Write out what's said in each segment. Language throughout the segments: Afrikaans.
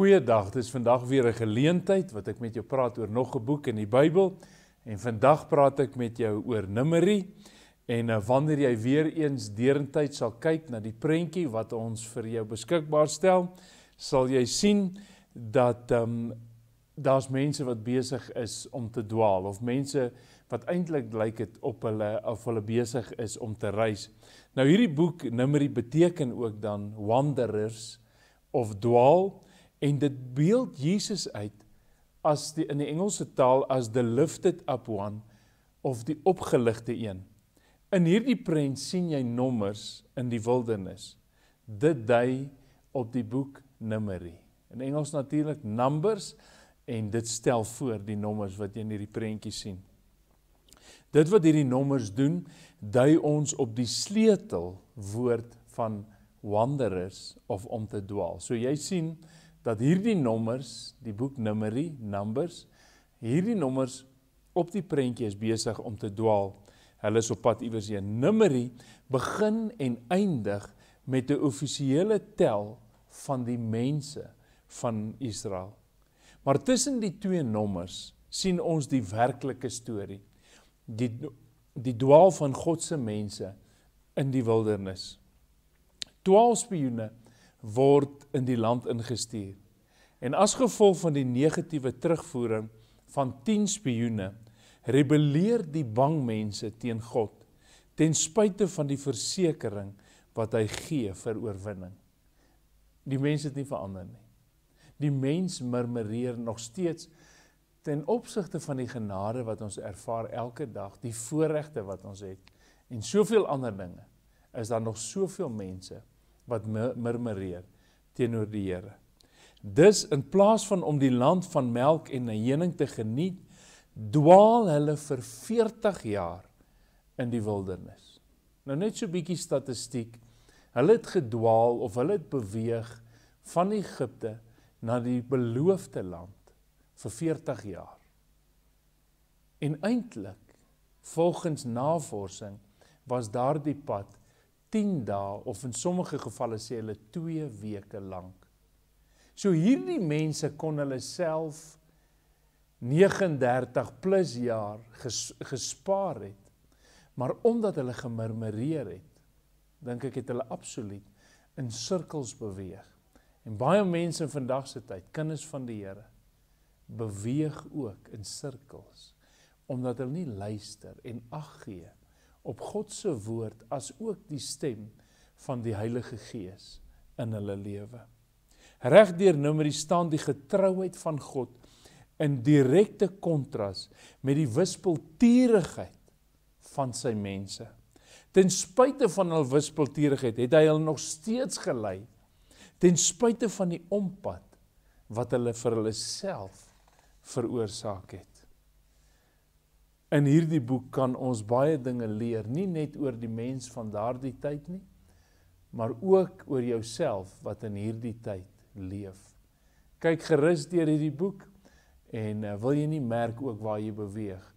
Goeiedag, dit is vandag weer 'n geleentheid wat ek met jou praat oor nog 'n boek in die Bybel en vandag praat ek met jou oor Numeri en eh, wanneer jy weer eens deurentyd sal kyk na die prentjie wat ons vir jou beskikbaar stel, sal jy sien dat ehm um, daar's mense wat besig is om te dwaal of mense wat eintlik lyk dit op hulle of hulle besig is om te reis. Nou hierdie boek Numeri beteken ook dan wanderers of dwaal En dit beeld Jesus uit as die in die Engelse taal as the lifted up one of die opgeligte een. In hierdie prent sien jy nommers in die wildernis. Dit dui op die boek Numeri. In Engels natuurlik numbers en dit stel voor die nommers wat jy in hierdie prentjie sien. Dit wat hierdie nommers doen, dui ons op die sleutel woord van wanderers of om te dwaal. So jy sien dat hierdie nommers, die boek Numeri, Numbers, hierdie nommers op die prentjie is besig om te dwaal. Hulle is op pad iewers heen. Numeri begin en eindig met 'n offisiële tel van die mense van Israel. Maar tussen die twee nommers sien ons die werklike storie. Die die dwaal van God se mense in die wildernis. 12 spioene word in die land ingestuur. En as gevolg van die negatiewe terugvoering van 10 spioene, rebelleer die bang mense teen God ten spyte van die versekering wat hy gee vir oorwinning. Die mense het nie verander nie. Die mens murmureer nog steeds ten opsigte van die genade wat ons ervaar elke dag, die voorregte wat ons het en soveel ander dinge. Is daar nog soveel mense wat murmureer teenoor die Here. Dus in plaas van om die land van melk en heuning te geniet, dwaal hulle vir 40 jaar in die wildernis. Nou net so 'n bietjie statistiek. Hulle het gedwaal of hulle het beweeg van Egipte na die beloofde land vir 40 jaar. En eintlik, volgens navorsing, was daardie pad 10 dae of in sommige gevalle sê hulle 2 weke lank. So hierdie mense kon hulle self 39 plus jaar ges, gespaar het. Maar omdat hulle gemurmureer het, dink ek het hulle absoluut in sirkels beweeg. En baie mense vandag se tyd, kinders van die Here, beweeg ook in sirkels omdat hulle nie luister en ag gee op God se woord as ook die stem van die Heilige Gees in hulle lewe. Regdeur Numeri staan die getrouheid van God in direkte kontras met die wispelturigheid van sy mense. Ten spyte van hul wispelturigheid het hy hulle nog steeds gelei ten spyte van die ompad wat hulle vir hulle self veroorsaak het. In hierdie boek kan ons baie dinge leer, nie net oor die mens van daardie tyd nie, maar ook oor jouself wat in hierdie tyd leef. Kyk gerus deur hierdie boek en eh, wil jy nie merk ook waar jy beweeg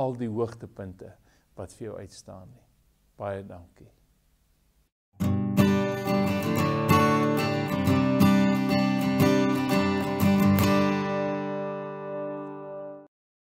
al die hoogtepunte wat vir jou uitstaan nie. Baie dankie.